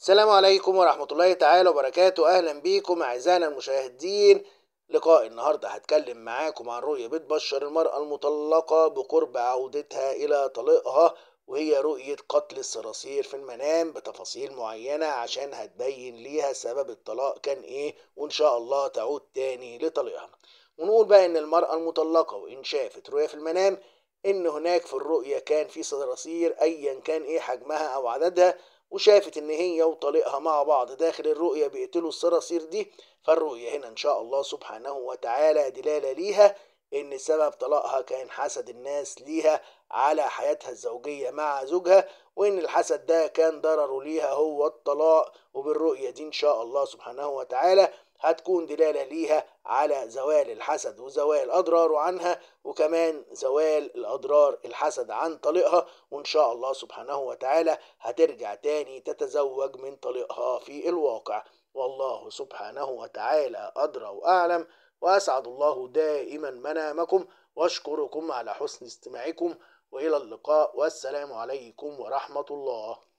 السلام عليكم ورحمة الله تعالى وبركاته أهلا بيكم أعزائنا المشاهدين لقاء النهاردة هتكلم معاكم عن رؤية بتبشر المرأة المطلقة بقرب عودتها إلى طليقها وهي رؤية قتل الصراصير في المنام بتفاصيل معينة عشان هتبين ليها سبب الطلاق كان إيه وإن شاء الله تعود تاني لطليقها ونقول بقى إن المرأة المطلقة وإن شافت رؤية في المنام إن هناك في الرؤية كان في صراصير أيا كان إيه حجمها أو عددها وشافت ان هي وطليقها مع بعض داخل الرؤية بيقتلوا الصراصير دي فالرؤية هنا ان شاء الله سبحانه وتعالى دلالة ليها ان سبب طلاقها كان حسد الناس ليها على حياتها الزوجية مع زوجها وان الحسد ده كان ضرره ليها هو الطلاق وبالرؤية دي ان شاء الله سبحانه وتعالى هتكون دلالة ليها على زوال الحسد وزوال أضراره عنها وكمان زوال الأضرار الحسد عن طليقها وإن شاء الله سبحانه وتعالى هترجع تاني تتزوج من طليقها في الواقع والله سبحانه وتعالى أدرى وأعلم وأسعد الله دائما منامكم وأشكركم على حسن استماعكم وإلى اللقاء والسلام عليكم ورحمة الله